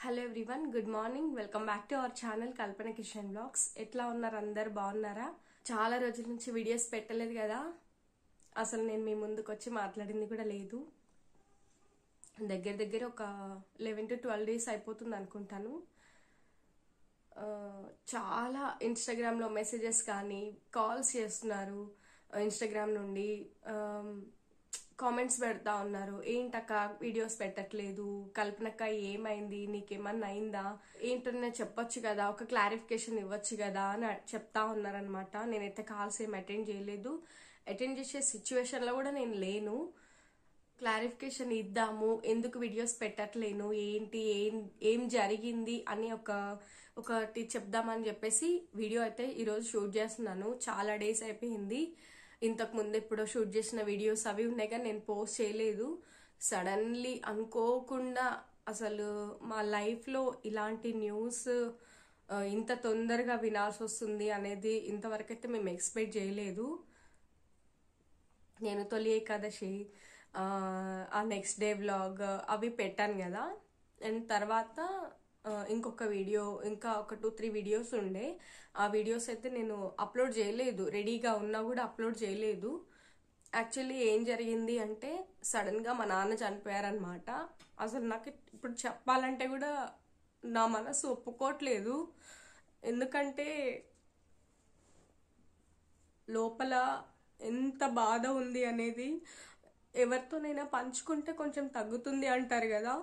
hello everyone good morning welcome back to our channel Kalpana Kishan vlogs ఎట్లా ఉన్నారు అందరు బాగున్నారా చాలా రోజుల నుంచి వీడియోస్ పెట్టలేదు కదా అసలు నేను మీ ముందుకు వచ్చి మాట్లాడింది కూడా లేదు దగ్గర దగ్గర ఒక లెవెన్ టు ట్వెల్వ్ డేస్ అయిపోతుంది అనుకుంటాను చాలా ఇన్స్టాగ్రామ్లో మెసేజెస్ కానీ కాల్స్ చేస్తున్నారు ఇన్స్టాగ్రామ్ నుండి కామెంట్స్ పెడతా ఉన్నారు ఏంటక్క వీడియోస్ పెట్టట్లేదు కల్పనక్క ఏమైంది నీకేమన్నా అయిందా ఏంటన్నా చెప్పొచ్చు కదా ఒక క్లారిఫికేషన్ ఇవ్వచ్చు కదా అని చెప్తా ఉన్నారనమాట నేనైతే కాల్స్ ఏం అటెండ్ చేయలేదు అటెండ్ చేసే సిచ్యువేషన్లో కూడా నేను లేను క్లారిఫికేషన్ ఇద్దాము ఎందుకు వీడియోస్ పెట్టట్లేను ఏంటి ఏం ఏం జరిగింది అని ఒక ఒకటి చెప్దామని చెప్పేసి వీడియో అయితే ఈరోజు షూట్ చేస్తున్నాను చాలా డేస్ అయిపోయింది ఇంతకుముందు ఎప్పుడో షూట్ చేసిన వీడియోస్ అవి ఉన్నాయి కానీ నేను పోస్ట్ చేయలేదు సడన్లీ అనుకోకుండా అసలు మా లైఫ్లో ఇలాంటి న్యూస్ ఇంత తొందరగా వినాల్సి వస్తుంది అనేది ఇంతవరకైతే మేము ఎక్స్పెక్ట్ చేయలేదు నేను తొలి ఏకాదశి ఆ నెక్స్ట్ డే వ్లాగ్ అవి పెట్టాను కదా అండ్ తర్వాత ఇంకొక వీడియో ఇంకా ఒక టూ త్రీ వీడియోస్ ఉండే ఆ వీడియోస్ అయితే నేను అప్లోడ్ చేయలేదు రెడీగా ఉన్నా కూడా అప్లోడ్ చేయలేదు యాక్చువల్లీ ఏం జరిగింది అంటే సడన్గా మా నాన్న చనిపోయారనమాట అసలు నాకు ఇప్పుడు చెప్పాలంటే కూడా నా మనసు ఒప్పుకోవట్లేదు ఎందుకంటే లోపల ఎంత బాధ ఉంది అనేది ఎవరితోనైనా పంచుకుంటే కొంచెం తగ్గుతుంది అంటారు కదా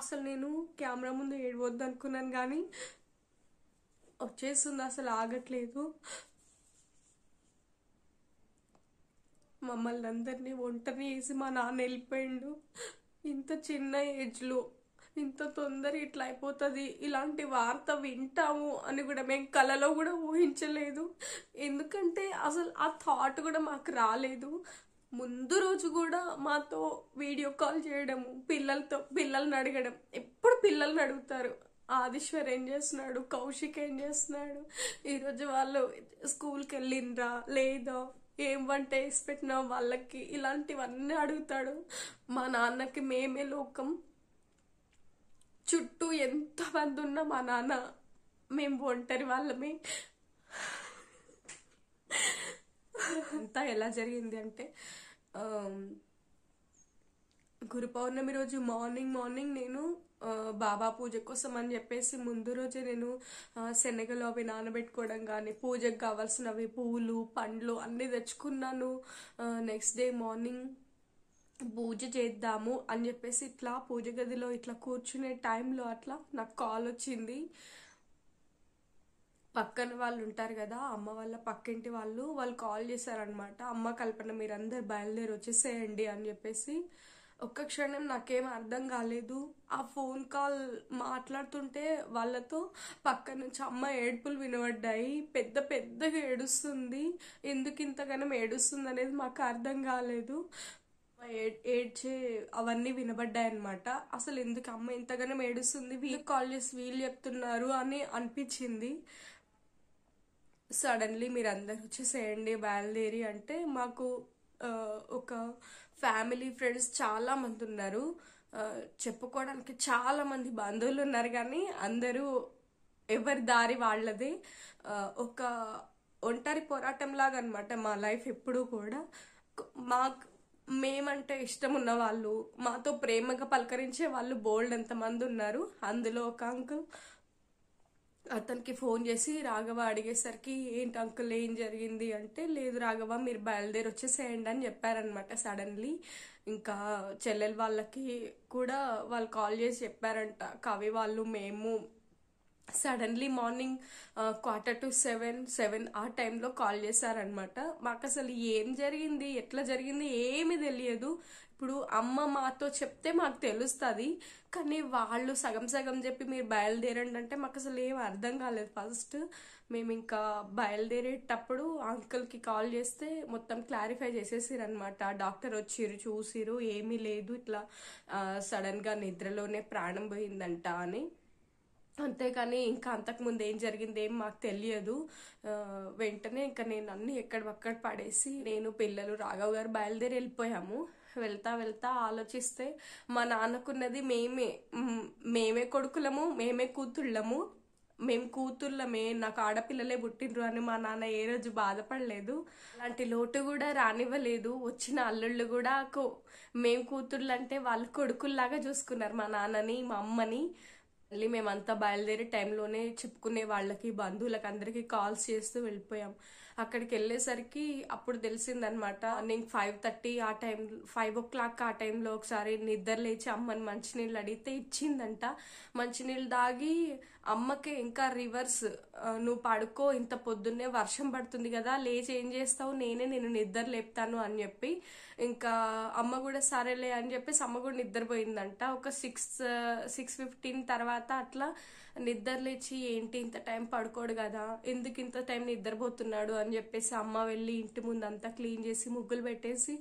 అసలు నేను కెమెరా ముందు ఏడవద్దు అనుకున్నాను కానీ వచ్చేస్తుంది అసలు ఆగట్లేదు మమ్మల్ని అందరినీ ఒంటరి వేసి మా నాన్న వెళ్ళిపోయిండు ఇంత చిన్న ఏజ్లో ఇంత తొందర ఇట్లా అయిపోతుంది ఇలాంటి వార్త వింటాము అని కూడా మేము కలలో కూడా ఊహించలేదు ఎందుకంటే అసలు ఆ థాట్ కూడా మాకు రాలేదు ముందు రోజు కూడా మాతో వీడియో కాల్ చేయడము పిల్లలతో పిల్లల్ని అడగడం ఎప్పుడు పిల్లల్ని అడుగుతారు ఆదిశ్వర్ ఏం చేస్తున్నాడు కౌశిక్ ఏం చేస్తున్నాడు ఈరోజు వాళ్ళు స్కూల్కి వెళ్ళిండ్రా లేదా ఏం వంట వేసి పెట్టినా వాళ్ళకి ఇలాంటివన్నీ అడుగుతాడు మా నాన్నకి మేమే లోకం చుట్టూ ఎంతమంది ఉన్నా మా నాన్న మేము ఒంటరి వాళ్ళమే అంతా ఎలా జరిగింది అంటే గురు పౌర్ణమి రోజు మార్నింగ్ మార్నింగ్ నేను బాబా పూజ కోసం అని చెప్పేసి ముందు రోజే నేను శనగలు అవి నానబెట్టుకోవడం కానీ పూజకు కావాల్సినవి పువ్వులు పండ్లు అన్నీ తెచ్చుకున్నాను నెక్స్ట్ డే మార్నింగ్ పూజ చేద్దాము అని చెప్పేసి ఇట్లా పూజ గదిలో ఇట్లా కూర్చునే టైంలో అట్లా నాకు కాల్ వచ్చింది పక్కన వాళ్ళు ఉంటారు కదా అమ్మ వాళ్ళ పక్కింటి వాళ్ళు వాళ్ళు కాల్ చేశారనమాట అమ్మ కల్పన మీరందరు బయలుదేరి వచ్చేసేయండి అని చెప్పేసి ఒక్క క్షణం నాకేం అర్థం కాలేదు ఆ ఫోన్ కాల్ మాట్లాడుతుంటే వాళ్ళతో పక్క నుంచి అమ్మ ఏడుపులు వినబడ్డాయి పెద్ద పెద్దగా ఏడుస్తుంది ఎందుకు ఇంతగానం ఏడుస్తుంది అనేది మాకు అర్థం కాలేదు ఏడ్చే అవన్నీ వినబడ్డాయి అనమాట అసలు ఎందుకు అమ్మ ఇంతగానో ఏడుస్తుంది వీళ్ళు కాల్ చేసి వీళ్ళు చెప్తున్నారు అని అనిపించింది సడన్లీ మీరు అందరు వచ్చేసేయండి బయలుదేరి అంటే మాకు ఒక ఫ్యామిలీ ఫ్రెండ్స్ చాలా మంది ఉన్నారు చెప్పుకోవడానికి చాలా మంది బంధువులు ఉన్నారు కానీ అందరూ ఎవరి దారి వాళ్ళది ఒక ఒంటరి పోరాటం లాగా అనమాట మా లైఫ్ ఎప్పుడూ కూడా మాకు మేమంటే ఇష్టం ఉన్న వాళ్ళు మాతో ప్రేమగా పలకరించే వాళ్ళు బోల్డ్ ఎంతమంది ఉన్నారు అందులో ఒక అంకుల్ అతనికి ఫోన్ చేసి రాఘవ అడిగేసరికి ఏంటి అంకుల్ ఏం జరిగింది అంటే లేదు రాఘవ మీరు బయలుదేరి వచ్చేసేయండి అని చెప్పారనమాట సడన్లీ ఇంకా చెల్లెల వాళ్ళకి కూడా వాళ్ళు కాల్ చేసి చెప్పారంట కవి వాళ్ళు మేము suddenly morning quarter to seven seven ఆ టైంలో కాల్ చేశారనమాట మాకు అసలు ఏం జరిగింది ఎట్లా జరిగింది ఏమీ తెలియదు ఇప్పుడు అమ్మ మాతో చెప్తే మాకు తెలుస్తుంది కానీ వాళ్ళు సగం సగం చెప్పి మీరు బయలుదేరండి అంటే మాకు అసలు ఏం అర్థం కాలేదు ఫస్ట్ మేము ఇంకా బయలుదేరేటప్పుడు అంకుల్కి కాల్ చేస్తే మొత్తం క్లారిఫై చేసేసారు అనమాట డాక్టర్ వచ్చిరు చూసిరు ఏమీ లేదు ఇట్లా సడన్గా నిద్రలోనే ప్రాణం పోయిందంట అని అంతేకాని ఇంకా అంతకుముందు ఏం జరిగింది ఏం మాకు తెలియదు వెంటనే ఇంకా నేను అన్నీ ఎక్కడవక్కడ పడేసి నేను పిల్లలు రాఘవ్ గారు బయలుదేరి వెళ్ళిపోయాము వెళ్తా వెళ్తా ఆలోచిస్తే మా నాన్నకున్నది మేమే మేమే కొడుకులము మేమే కూతుళ్ళము మేము కూతుళ్ళమే నాకు ఆడపిల్లలే పుట్టినరు అని మా నాన్న ఏ రోజు బాధపడలేదు అలాంటి లోటు కూడా రానివ్వలేదు వచ్చిన అల్లుళ్ళు కూడా మేము కూతుళ్ళు అంటే వాళ్ళు కొడుకుల్లాగా చూసుకున్నారు మా నాన్నని మా అమ్మని మళ్ళీ మేమంతా బయలుదేరే టైంలోనే చెప్పుకునే వాళ్ళకి బంధువులకి అందరికీ కాల్స్ చేస్తూ వెళ్ళిపోయాం అక్కడికి వెళ్ళేసరికి అప్పుడు తెలిసిందనమాట నేను ఫైవ్ థర్టీ ఆ టైం ఫైవ్ ఓ క్లాక్ ఆ టైంలో ఒకసారి నిద్ర లేచి అమ్మని మంచినీళ్ళు అడిగితే ఇచ్చిందంట మంచినీళ్ళు దాగి అమ్మకి ఇంకా రివర్స్ నువ్వు పడుకో ఇంత పొద్దున్నే వర్షం పడుతుంది కదా లేచి ఏం చేస్తావు నేనే నేను నిద్ర లేపుతాను అని చెప్పి ఇంకా అమ్మ కూడా సరేలే అని చెప్పేసి అమ్మ కూడా నిద్రపోయిందంట ఒక సిక్స్ సిక్స్ ఫిఫ్టీన్ తర్వాత అట్లా నిద్ర లేచి ఏంటి ఇంత టైం పడుకోడు కదా ఎందుకు ఇంత టైం నిద్రపోతున్నాడు అని చెప్పేసి అమ్మ వెళ్ళి ఇంటి ముందు అంతా క్లీన్ చేసి ముగ్గులు పెట్టేసి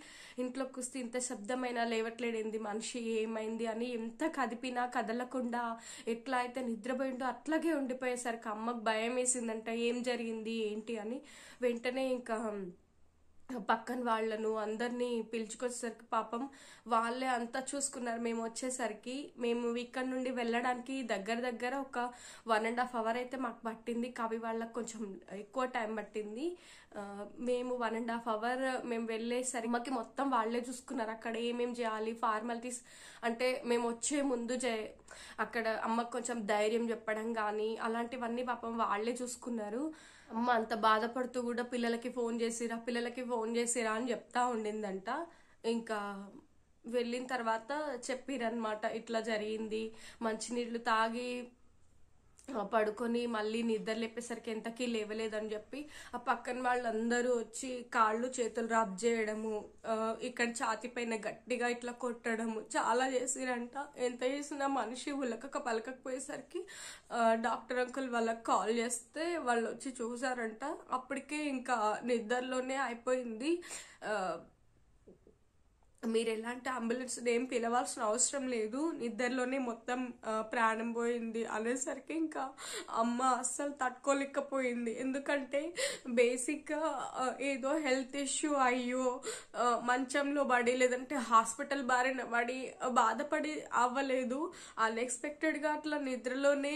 ఇంట్లో కూస్తే ఇంత శబ్దమైనా లేవట్లేడు మనిషి ఏమైంది అని ఎంత కదిపినా కదలకుండా ఎట్లా అయితే నిద్రపోయిండో అట్లాగే ఉండిపోయేసరికి అమ్మకు భయం వేసిందంట ఏం జరిగింది ఏంటి అని వెంటనే ఇంకా పక్కన వాళ్లను అందరినీ పిలుచుకొచ్చేసరికి పాపం వాళ్ళే అంతా చూసుకున్నారు మేము వచ్చేసరికి మేము ఇక్కడ నుండి వెళ్ళడానికి దగ్గర దగ్గర ఒక వన్ అండ్ హాఫ్ అవర్ అయితే మాకు పట్టింది కవి వాళ్ళకి కొంచెం ఎక్కువ టైం పట్టింది మేము వన్ అండ్ హాఫ్ అవర్ మేము వెళ్ళేసరికి మాకు మొత్తం వాళ్ళే చూసుకున్నారు అక్కడ ఏమేమి చేయాలి ఫార్మాలిటీస్ అంటే మేము వచ్చే ముందు జే అక్కడ అమ్మకు కొంచెం ధైర్యం చెప్పడం కానీ అలాంటివన్నీ పాపం వాళ్ళే చూసుకున్నారు అమ్మ అంత బాధపడుతూ కూడా పిల్లలకి ఫోన్ చేసిరా పిల్లలకి ఫోన్ చేసిరా అని చెప్తా ఉండిందంట ఇంకా వెళ్ళిన తర్వాత చెప్పిరనమాట ఇట్లా జరిగింది మంచినీళ్ళు తాగి పడుకొని మళ్ళీ నిద్ర లేపేసరికి ఎంతకీ లేవలేదని చెప్పి ఆ పక్కన వాళ్ళందరూ వచ్చి కాళ్ళు చేతులు రాబ్ చేయడము ఇక్కడ ఛాతి పైన గట్టిగా ఇట్లా కొట్టడము చాలా చేసిరంట ఎంత చేసినా మనిషి ఉలకక పలకకపోయేసరికి డాక్టర్ అంకుల్ వాళ్ళకి కాల్ చేస్తే వాళ్ళు వచ్చి చూసారంట అప్పటికే ఇంకా నిద్రలోనే అయిపోయింది మీరు ఎలాంటి అంబులెన్స్ ఏం పిలవాల్సిన అవసరం లేదు నిద్రలోనే మొత్తం ప్రాణం పోయింది అనేసరికి ఇంకా అమ్మ అస్సలు తట్టుకోలేకపోయింది ఎందుకంటే బేసిక్గా ఏదో హెల్త్ ఇష్యూ అయ్యో మంచంలో పడి లేదంటే హాస్పిటల్ బారిన పడి బాధపడి అవ్వలేదు అన్ఎక్స్పెక్టెడ్గా అట్లా నిద్రలోనే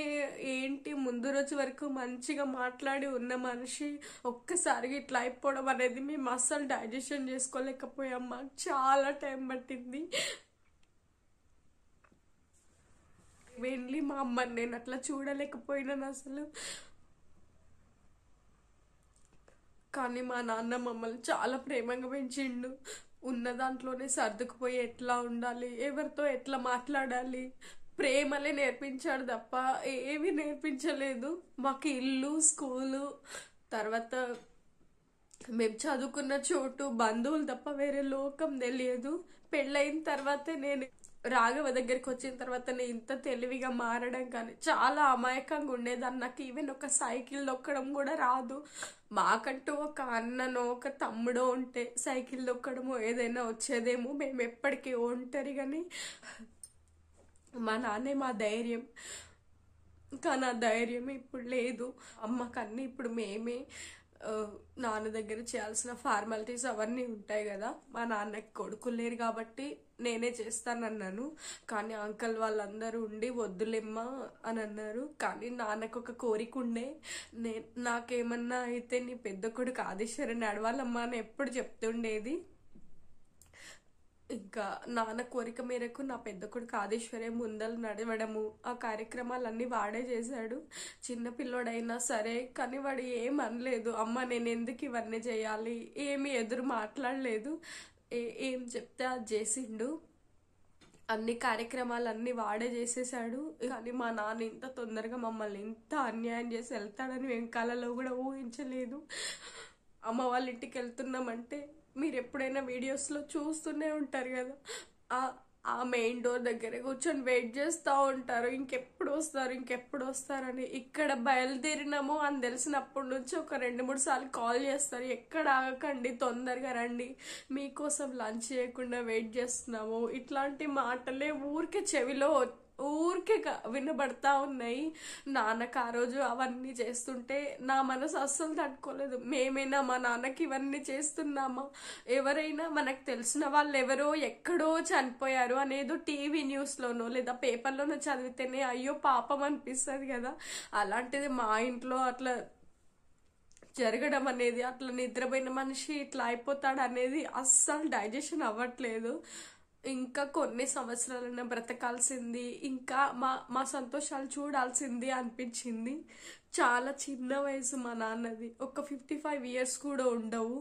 ఏంటి ముందు రోజు వరకు మంచిగా మాట్లాడి ఉన్న మనిషి ఒక్కసారిగా ఇట్లా అయిపోవడం అనేది మేము అస్సలు డైజెషన్ చేసుకోలేకపోయాం చాలా టైం పట్టింది వెళ్ళి మా అమ్మని నేను అట్లా చూడలేకపోయినాను అసలు కానీ మా నాన్న మమ్మల్ని చాలా ప్రేమంగా పెంచిండు ఉన్న దాంట్లోనే సర్దుకుపోయి ఎట్లా ఉండాలి ఎవరితో ఎట్లా మాట్లాడాలి ప్రేమలే నేర్పించాడు తప్ప ఏమీ నేర్పించలేదు మాకు ఇల్లు స్కూలు తర్వాత మేము చదువుకున్న చోటు బంధువులు తప్ప వేరే లోకం తెలియదు పెళ్ళయిన తర్వాత నేను రాఘవ దగ్గరికి వచ్చిన తర్వాత నేను ఇంత తెలివిగా మారడం కానీ చాలా అమాయకంగా ఉండేదాన్ని నాకు ఈవెన్ ఒక సైకిల్ దొక్కడం కూడా రాదు మాకంటూ ఒక అన్ననో ఒక తమ్ముడో ఉంటే సైకిల్ దొక్కడమో ఏదైనా వచ్చేదేమో మేము ఎప్పటికీ కానీ మా నాన్నే మా ధైర్యం కానీ ఆ ధైర్యం ఇప్పుడు లేదు అమ్మకన్నీ ఇప్పుడు మేమే నాన్న దగ్గర చేయాల్సిన ఫార్మాలిటీస్ అవన్నీ ఉంటాయి కదా మా నాన్నకి కొడుకులు లేరు కాబట్టి నేనే చేస్తాను అన్నాను కానీ అంకల్ వాళ్ళందరూ ఉండి వద్దులేమ్మా అని అన్నారు కానీ నాన్నకు ఒక కోరిక ఉండే నే నాకేమన్నా అయితే నీ పెద్ద కొడుకు ఆదిశ్వరుని అడవాలమ్మా అని ఎప్పుడు చెప్తుండేది ఇంకా నాన్న కోరిక మేరకు నా పెద్ద కొడుకు ఆదేశ్వర్య ముందలు నడవడము ఆ కార్యక్రమాలన్నీ వాడే చేశాడు చిన్న పిల్లోడైనా సరే కానీ వాడు ఏం అనలేదు అమ్మ నేను ఎందుకు ఇవన్నీ చేయాలి ఏమి ఎదురు మాట్లాడలేదు ఏం చెప్తే అది చేసిండు అన్ని కార్యక్రమాలన్నీ వాడే చేసేసాడు కానీ మా నాన్న ఇంత తొందరగా మమ్మల్ని ఇంత అన్యాయం చేసి వెళ్తాడని వెనకాలలో కూడా ఊహించలేదు అమ్మ వాళ్ళ ఇంటికి వెళ్తున్నామంటే మీరు ఎప్పుడైనా వీడియోస్లో చూస్తూనే ఉంటారు కదా ఆ మెయిన్ డోర్ దగ్గర కూర్చొని వెయిట్ చేస్తూ ఉంటారు ఇంకెప్పుడు వస్తారు ఇంకెప్పుడు వస్తారని ఇక్కడ బయలుదేరినాము అని తెలిసినప్పటి నుంచి ఒక రెండు మూడు సార్లు కాల్ చేస్తారు ఎక్కడ ఆగకండి తొందరగా రండి మీకోసం లంచ్ చేయకుండా వెయిట్ చేస్తున్నాము ఇట్లాంటి మాటలే ఊరికే చెవిలో ఊరికే వినబడతా ఉన్నాయి నాన్నకు ఆ రోజు అవన్నీ చేస్తుంటే నా మనసు అస్సలు తట్టుకోలేదు మేమైనా మా నాన్నకి ఇవన్నీ చేస్తున్నామా ఎవరైనా మనకు తెలిసిన వాళ్ళు ఎవరో ఎక్కడో చనిపోయారు అనేదో టీవీ న్యూస్లోనో లేదా పేపర్లోనో చదివితేనే అయ్యో పాపం అనిపిస్తుంది కదా అలాంటిది మా ఇంట్లో అట్లా జరగడం అనేది అట్లా నిద్రపోయిన మనిషి ఇట్లా అయిపోతాడు అనేది అస్సలు డైజెషన్ అవ్వట్లేదు ఇంకా కొన్ని సంవత్సరాలైనా బ్రతకాల్సింది ఇంకా మా మా సంతోషాలు చూడాల్సింది అనిపించింది చాలా చిన్న వయసు మా నాన్నది ఒక ఫిఫ్టీ ఫైవ్ ఇయర్స్ కూడా ఉండవు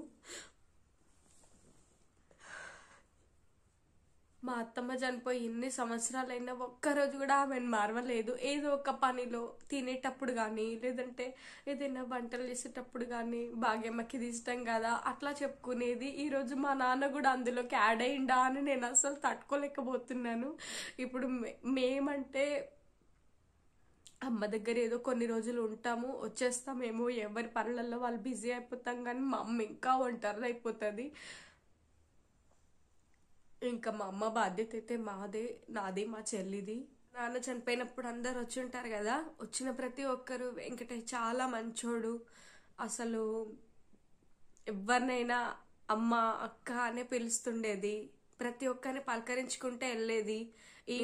మా అత్తమ్మ చనిపోయి ఇన్ని సంవత్సరాలైనా ఒక్కరోజు కూడా ఆమెను మారవలేదు ఏదో ఒక పనిలో తినేటప్పుడు కానీ లేదంటే ఏదైనా వంటలు చేసేటప్పుడు కానీ బాగేమ్మకి ఇది ఇష్టం కదా అట్లా చెప్పుకునేది ఈరోజు మా నాన్న కూడా అందులోకి యాడ్ అయిందా అని నేను అసలు తట్టుకోలేకపోతున్నాను ఇప్పుడు మేమంటే అమ్మ దగ్గర ఏదో కొన్ని రోజులు ఉంటాము వచ్చేస్తామేమో ఎవరి పనులలో వాళ్ళు బిజీ అయిపోతాం కానీ మా అమ్మ ఇంకా ఒంటరిలో అయిపోతుంది ఇంకా మా అమ్మ బాధ్యత అయితే మాదే నాది మా చెల్లిది నాన్న చనిపోయినప్పుడు అందరు వచ్చి ఉంటారు కదా వచ్చిన ప్రతి ఒక్కరు వెంకటేష్ చాలా మంచోడు అసలు ఎవరినైనా అమ్మ అక్క అనే పిలుస్తుండేది ప్రతి ఒక్కరిని పలకరించుకుంటే వెళ్ళేది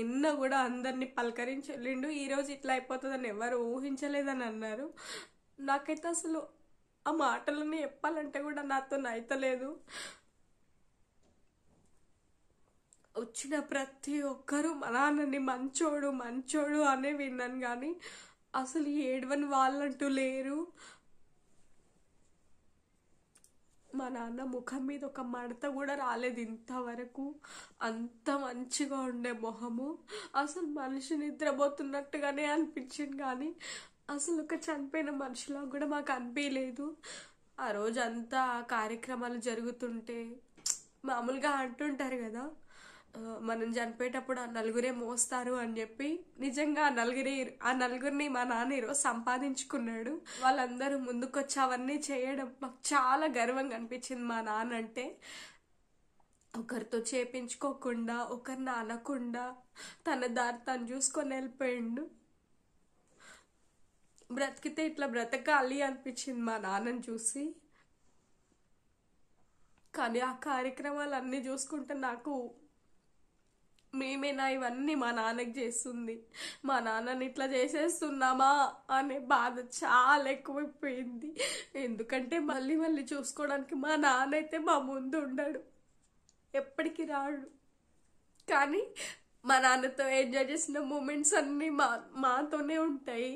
ఎన్న కూడా అందరినీ పలకరించి వెళ్ళిండు ఈరోజు ఇట్లా అయిపోతుందని ఎవరు ఊహించలేదని అన్నారు నాకైతే అసలు ఆ మాటలని చెప్పాలంటే కూడా నాతో నైతలేదు వచ్చిన ప్రతి ఒక్కరూ మా నాన్నని మంచోడు మంచోడు అనే విన్నాను కానీ అసలు ఏడవని వాళ్ళంటూ లేరు మా నాన్న ముఖం మీద ఒక మడత కూడా రాలేదు ఇంతవరకు అంత మంచిగా ఉండే మొహము అసలు మనిషి నిద్రపోతున్నట్టుగానే అనిపించింది కానీ అసలు ఒక చనిపోయిన మనిషిలో కూడా మాకు అనిపించలేదు ఆ రోజంతా కార్యక్రమాలు జరుగుతుంటే మామూలుగా అంటుంటారు కదా మనం చనిపోయేటప్పుడు ఆ నలుగురే మోస్తారు అని చెప్పి నిజంగా ఆ నలుగురి ఆ నలుగురిని మా నాన్న ఈరోజు సంపాదించుకున్నాడు వాళ్ళందరూ ముందుకొచ్చి అవన్నీ చేయడం మాకు చాలా గర్వంగా అనిపించింది మా నాన్న అంటే ఒకరితో చేపించుకోకుండా ఒకరిని అనకుండా తన దారి తను చూసుకొని వెళ్ళిపోయిండు బ్రతికితే ఇట్లా బ్రతకాలి అనిపించింది మా నాన్నని చూసి కానీ ఆ కార్యక్రమాలు అన్నీ చూసుకుంటే నాకు మేమేనా ఇవన్నీ మా నాన్నకి చేస్తుంది మా నాన్నని ఇట్లా చేసేస్తున్నామా అనే బాధ చాలా ఎక్కువైపోయింది ఎందుకంటే మళ్ళీ మళ్ళీ చూసుకోవడానికి మా నాన్న అయితే మా ముందు ఉండడు ఎప్పటికి రాడు కానీ మా నాన్నతో ఎంజాయ్ చేసిన మూమెంట్స్ అన్నీ మా మాతోనే ఉంటాయి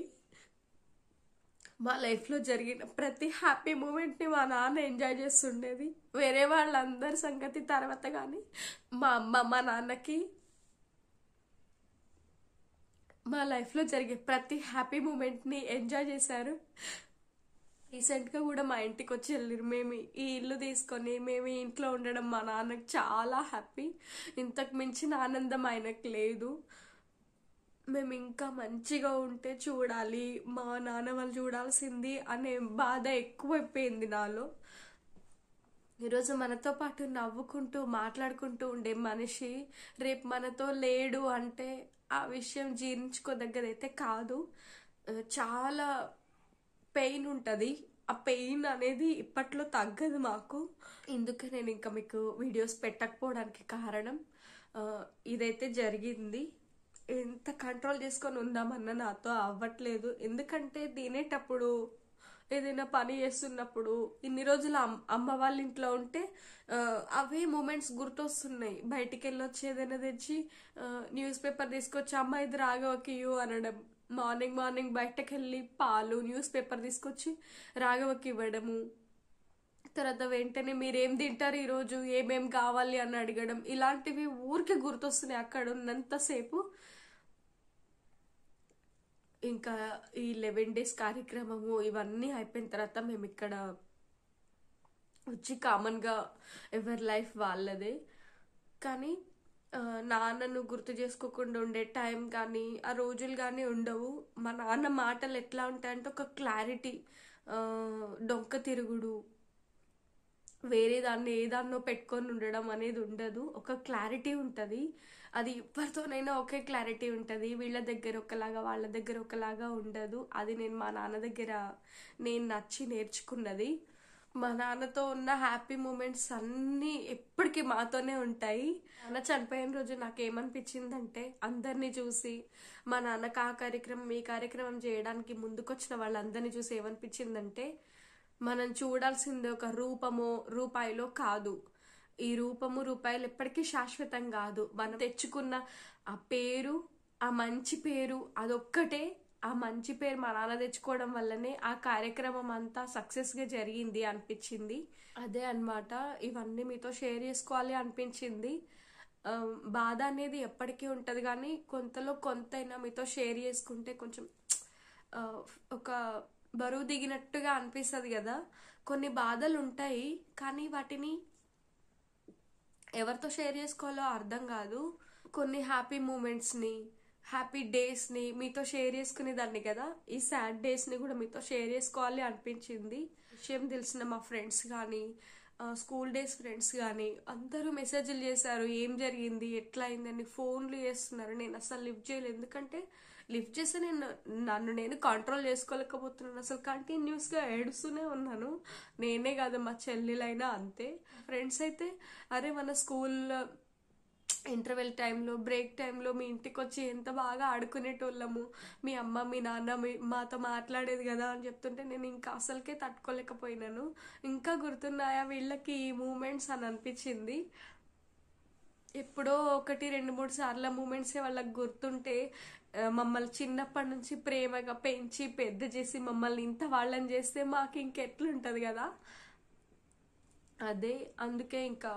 మా లైఫ్లో జరిగిన ప్రతి హ్యాపీ మూమెంట్ని మా నాన్న ఎంజాయ్ చేస్తుండేది వేరే వాళ్ళందరి సంగతి తర్వాత కానీ మా అమ్మ మా నాన్నకి మా లైఫ్లో జరిగే ప్రతి హ్యాపీ మూమెంట్ని ఎంజాయ్ చేశారు రీసెంట్గా కూడా మా ఇంటికి వచ్చి వెళ్ళారు మేము ఈ ఇల్లు తీసుకొని మేము ఇంట్లో ఉండడం మా నాన్నకు చాలా హ్యాపీ ఇంతకు మించిన ఆనందం ఆయనకు లేదు మేము ఇంకా మంచిగా ఉంటే చూడాలి మా నాన్న వాళ్ళు చూడాల్సింది అనే బాధ ఎక్కువైపోయింది నాలో ఈరోజు మనతో పాటు నవ్వుకుంటూ మాట్లాడుకుంటూ ఉండే మనిషి రేపు మనతో లేడు అంటే ఆ విషయం జీర్ణించుకోదగ్గదైతే కాదు చాలా పెయిన్ ఉంటుంది ఆ పెయిన్ అనేది ఇప్పట్లో తగ్గదు మాకు ఇందుకే నేను ఇంకా మీకు వీడియోస్ పెట్టకపోవడానికి కారణం ఇదైతే జరిగింది ఎంత కంట్రోల్ చేసుకొని ఉందామన్న నాతో అవ్వట్లేదు ఎందుకంటే తినేటప్పుడు ఏదైనా పని చేస్తున్నప్పుడు ఇన్ని రోజులు అమ్మ వాళ్ళ ఇంట్లో ఉంటే అవే మూమెంట్స్ గుర్తొస్తున్నాయి బయటికి వెళ్ళొచ్చి ఏదైనా తెచ్చి న్యూస్ పేపర్ తీసుకొచ్చి అమ్మ ఇది రాఘవకియు అనడం మార్నింగ్ మార్నింగ్ బయటకు వెళ్ళి పాలు న్యూస్ పేపర్ తీసుకొచ్చి రాఘవకి ఇవ్వడము తర్వాత వెంటనే మీరేం తింటారు ఈరోజు ఏమేం కావాలి అని అడగడం ఇలాంటివి ఊరికే గుర్తొస్తున్నాయి అక్కడ ఉన్నంతసేపు ఇంకా ఈ లెవెన్ డేస్ కార్యక్రమము ఇవన్నీ అయిపోయిన తర్వాత మేము ఇక్కడ వచ్చి కామన్గా ఎవరి లైఫ్ వాళ్ళదే కానీ నాన్నను గుర్తు చేసుకోకుండా ఉండే టైం కానీ ఆ రోజులు కానీ ఉండవు మా నాన్న మాటలు ఎట్లా ఉంటాయంటే ఒక క్లారిటీ డొంక తిరుగుడు వేరే దాన్ని ఏదాన్నో పెట్టుకొని ఉండడం అనేది ఉండదు ఒక క్లారిటీ ఉంటుంది అది ఎవరితోనైనా ఒకే క్లారిటీ ఉంటుంది వీళ్ళ దగ్గర ఒకలాగా వాళ్ళ దగ్గర ఒకలాగా ఉండదు అది నేను మా నాన్న దగ్గర నేను నచ్చి నేర్చుకున్నది మా నాన్నతో ఉన్న హ్యాపీ మూమెంట్స్ అన్నీ ఎప్పటికీ మాతోనే ఉంటాయి నాన్న చనిపోయిన రోజు నాకేమనిపించిందంటే అందరినీ చూసి మా నాన్నకు ఆ కార్యక్రమం ఈ కార్యక్రమం చేయడానికి ముందుకొచ్చిన వాళ్ళందరినీ చూసి ఏమనిపించిందంటే మనం చూడాల్సింది ఒక రూపమో రూపాయిలో కాదు ఈ రూపము రూపాయలు ఎప్పటికీ శాశ్వతం కాదు మనం తెచ్చుకున్న ఆ పేరు ఆ మంచి పేరు అదొక్కటే ఆ మంచి పేరు మా నాన్న తెచ్చుకోవడం వల్లనే ఆ కార్యక్రమం అంతా సక్సెస్గా జరిగింది అనిపించింది అదే అనమాట ఇవన్నీ మీతో షేర్ చేసుకోవాలి అనిపించింది బాధ అనేది ఎప్పటికీ ఉంటుంది కానీ కొంతలో కొంతైనా మీతో షేర్ చేసుకుంటే కొంచెం ఒక బరువు దిగినట్టుగా అనిపిస్తుంది కదా కొన్ని బాధలు ఉంటాయి కానీ వాటిని ఎవరితో షేర్ చేసుకోవాలో అర్థం కాదు కొన్ని హ్యాపీ మూమెంట్స్ని హ్యాపీ డేస్ని మీతో షేర్ చేసుకునే దాన్ని కదా ఈ సాడ్ డేస్ని కూడా మీతో షేర్ చేసుకోవాలి అనిపించింది విషయం తెలిసిన మా ఫ్రెండ్స్ కానీ స్కూల్ డేస్ ఫ్రెండ్స్ కానీ అందరూ మెసేజ్లు చేశారు ఏం జరిగింది ఎట్లా అయిందని ఫోన్లు చేస్తున్నారు నేను అసలు లిఫ్ట్ చేయలేదు ఎందుకంటే లిఫ్ట్ చేసి నేను నన్ను నేను కంట్రోల్ చేసుకోలేకపోతున్నాను అసలు కంటిన్యూస్గా ఏడుస్తూనే ఉన్నాను నేనే కాదు మా చెల్లెలైనా అంతే ఫ్రెండ్స్ అయితే అరే మన స్కూల్ ఇంటర్వెల్ టైంలో బ్రేక్ టైంలో మీ ఇంటికి వచ్చి ఎంత బాగా ఆడుకునేటోళ్ళము మీ అమ్మ మీ నాన్న మీ మాతో మాట్లాడేది కదా అని చెప్తుంటే నేను ఇంకా అసలుకే తట్టుకోలేకపోయినాను ఇంకా గుర్తున్నాయా వీళ్ళకి ఈ మూమెంట్స్ అని అనిపించింది ఎప్పుడో ఒకటి రెండు మూడు సార్ల మూమెంట్సే వాళ్ళకి గుర్తుంటే మమ్మల్ని చిన్నప్పటి నుంచి ప్రేమగా పెంచి పెద్ద చేసి మమ్మల్ని ఇంత వాళ్ళని చేస్తే మాకు ఇంకెట్లుంటుంది కదా అదే అందుకే ఇంకా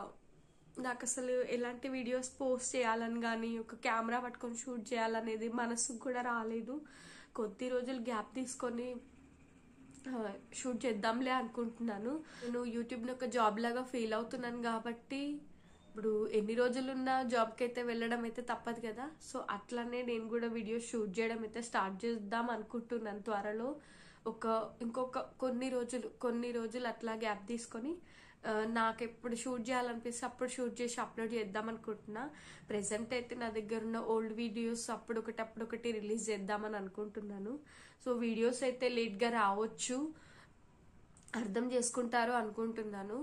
నాకు అసలు ఎలాంటి వీడియోస్ పోస్ట్ చేయాలని కానీ ఒక కెమెరా పట్టుకొని షూట్ చేయాలనేది మనసుకు కూడా రాలేదు కొద్ది రోజులు గ్యాప్ తీసుకొని షూట్ చేద్దాంలే అనుకుంటున్నాను నేను యూట్యూబ్ని ఒక జాబ్ లాగా ఫీల్ అవుతున్నాను కాబట్టి ఇప్పుడు ఎన్ని రోజులున్నా జాబ్కి అయితే వెళ్ళడం అయితే తప్పదు కదా సో అట్లానే నేను కూడా వీడియో షూట్ చేయడం అయితే స్టార్ట్ చేద్దాం అనుకుంటున్నాను త్వరలో ఒక ఇంకొక కొన్ని రోజులు కొన్ని రోజులు అట్లా గ్యాప్ తీసుకొని నాకు ఎప్పుడు షూట్ చేయాలనిపిస్తే అప్పుడు షూట్ చేసి అప్లోడ్ చేద్దాం అనుకుంటున్నా ప్రజెంట్ అయితే నా దగ్గర ఉన్న ఓల్డ్ వీడియోస్ అప్పుడు ఒకటి అప్పుడు ఒకటి రిలీజ్ చేద్దామని అనుకుంటున్నాను సో వీడియోస్ అయితే లేట్గా రావచ్చు అర్థం చేసుకుంటారు అనుకుంటున్నాను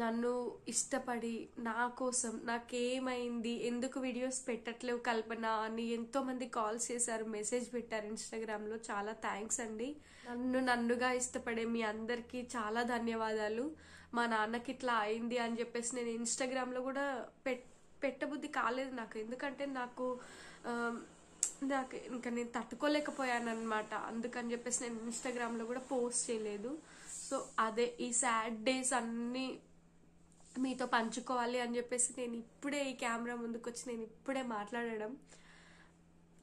నన్ను ఇష్టపడి నా కోసం నాకేమైంది ఎందుకు వీడియోస్ పెట్టట్లేవు కల్పన అని ఎంతోమంది కాల్స్ చేశారు మెసేజ్ పెట్టారు ఇన్స్టాగ్రామ్లో చాలా థ్యాంక్స్ అండి నన్ను నన్నుగా ఇష్టపడే మీ అందరికీ చాలా ధన్యవాదాలు మా నాన్నకి ఇట్లా అయింది అని చెప్పేసి నేను ఇన్స్టాగ్రామ్లో కూడా పెట్టబుద్ధి కాలేదు నాకు ఎందుకంటే నాకు నాకు ఇంకా నేను తట్టుకోలేకపోయాను అనమాట అందుకని చెప్పేసి నేను ఇన్స్టాగ్రామ్లో కూడా పోస్ట్ చేయలేదు సో అదే ఈ సాడ్ డేస్ అన్నీ మీతో పంచుకోవాలి అని చెప్పేసి నేను ఇప్పుడే ఈ కెమెరా ముందుకు వచ్చి నేను ఇప్పుడే మాట్లాడడం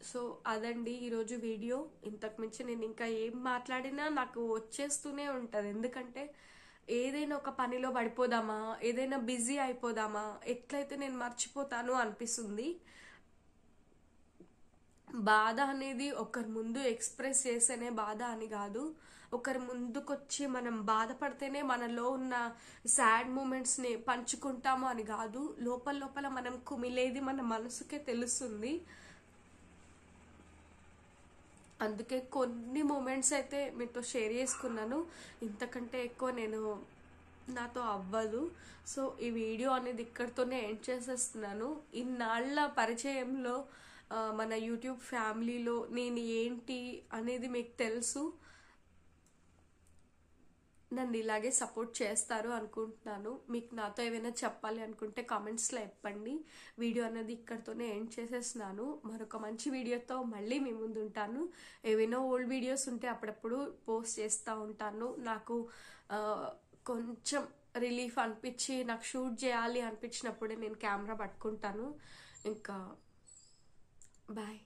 సో అదండి ఈరోజు వీడియో ఇంతకు మించి నేను ఇంకా ఏం మాట్లాడినా నాకు వచ్చేస్తూనే ఉంటుంది ఎందుకంటే ఏదైనా ఒక పనిలో పడిపోదామా ఏదైనా బిజీ అయిపోదామా ఎట్లయితే నేను మర్చిపోతాను అనిపిస్తుంది బాధ అనేది ఒకరి ముందు ఎక్స్ప్రెస్ చేసేనే బాధ అని కాదు ఒకరి ముందుకొచ్చి మనం బాధపడితేనే మనలో ఉన్న సాడ్ మూమెంట్స్ని పంచుకుంటాము అని కాదు లోపల లోపల మనం కుమిలేది మన మనసుకే తెలుస్తుంది అందుకే కొన్ని మూమెంట్స్ అయితే మీతో షేర్ చేసుకున్నాను ఇంతకంటే ఎక్కువ నేను నాతో అవ్వదు సో ఈ వీడియో అనేది ఇక్కడితోనే ఎండ్ చేసేస్తున్నాను ఇన్నాళ్ళ పరిచయంలో మన యూట్యూబ్ ఫ్యామిలీలో నేను ఏంటి అనేది మీకు తెలుసు నన్ను ఇలాగే సపోర్ట్ చేస్తారు అనుకుంటున్నాను మీకు నాతో ఏమైనా చెప్పాలి అనుకుంటే కామెంట్స్లో చెప్పండి వీడియో అనేది ఇక్కడితోనే ఎండ్ చేసేస్తున్నాను మరొక మంచి వీడియోతో మళ్ళీ మీ ముందు ఉంటాను ఏవైనా ఓల్డ్ వీడియోస్ ఉంటే అప్పుడప్పుడు పోస్ట్ చేస్తూ ఉంటాను నాకు కొంచెం రిలీఫ్ అనిపించి నాకు షూట్ చేయాలి అనిపించినప్పుడే నేను కెమెరా పట్టుకుంటాను ఇంకా బాయ్